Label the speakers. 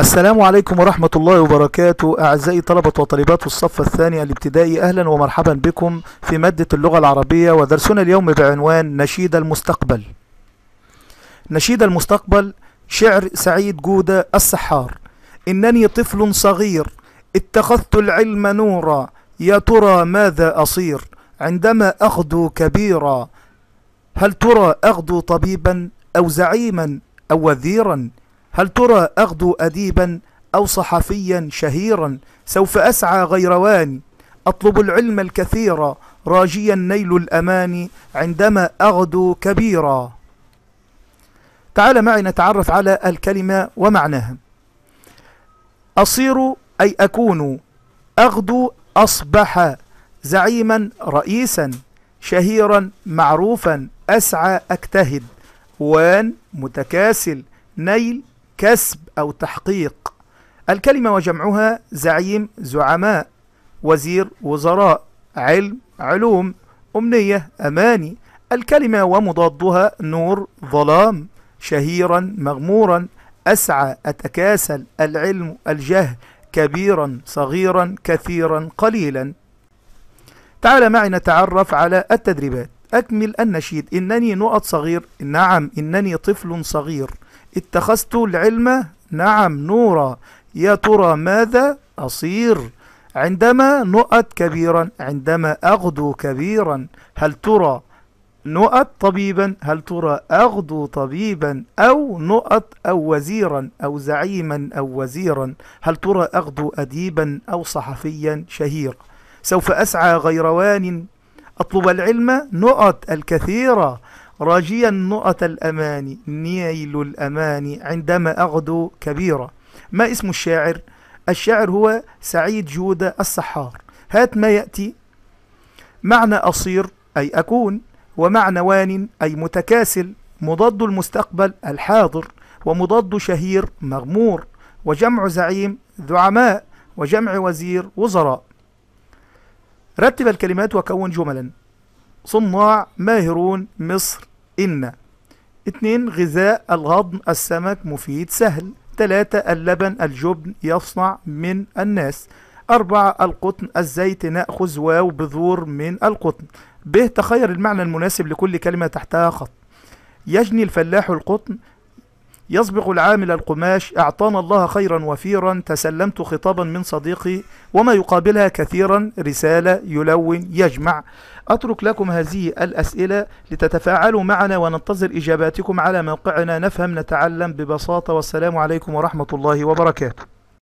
Speaker 1: السلام عليكم ورحمة الله وبركاته أعزائي طلبة وطالبات الصف الثاني الابتدائي أهلا ومرحبا بكم في مادة اللغة العربية ودرسنا اليوم بعنوان نشيد المستقبل نشيد المستقبل شعر سعيد جودة السحار إنني طفل صغير اتخذت العلم نورا يا ترى ماذا أصير عندما أغدو كبيرا هل ترى أغدو طبيبا أو زعيما أو وزيرا هل ترى أغدو أديبا أو صحفيا شهيرا سوف أسعى غيروان أطلب العلم الكثير راجيا نيل الأمان عندما أغدو كبيرا تعال معي نتعرف على الكلمة ومعناها أصير أي أكون أغدو أصبح زعيما رئيسا شهيرا معروفا أسعى أجتهد وان متكاسل نيل كسب أو تحقيق الكلمة وجمعها زعيم زعماء وزير وزراء علم علوم أمنية أماني الكلمة ومضادها نور ظلام شهيرا مغمورا أسعى أتكاسل العلم الجهل كبيرا صغيرا كثيرا قليلا تعال معي نتعرف على التدريبات أكمل النشيد إنني نقط صغير نعم إنني طفل صغير اتخذت العلم نعم نورا يا ترى ماذا أصير عندما نؤت كبيرا عندما أغدو كبيرا هل ترى نؤت طبيبا هل ترى أغدو طبيبا أو نؤت أو وزيرا أو زعيما أو وزيرا هل ترى أغدو أديبا أو صحفيا شهيرا سوف أسعى غيروان أطلب العلم نؤت الكثيرة راجيا نؤة الأمان نيل الأمان عندما أغدو كبيرة ما اسم الشاعر؟ الشاعر هو سعيد جودة السحار هات ما يأتي معنى أصير أي أكون ومعنى وان أي متكاسل مضاد المستقبل الحاضر ومضاد شهير مغمور وجمع زعيم زعماء وجمع وزير وزراء رتب الكلمات وكون جملا صناع ماهرون مصر إن اتنين غذاء الغضن السمك مفيد سهل ثلاثة اللبن الجبن يصنع من الناس أربعة القطن الزيت نأخذ واو بذور من القطن ب تخير المعنى المناسب لكل كلمة تحتها خط يجني الفلاح القطن يصبغ العامل القماش أعطانا الله خيرا وفيرا تسلمت خطابا من صديقي وما يقابلها كثيرا رسالة يلون يجمع أترك لكم هذه الأسئلة لتتفاعلوا معنا وننتظر إجاباتكم على موقعنا نفهم نتعلم ببساطة والسلام عليكم ورحمة الله وبركاته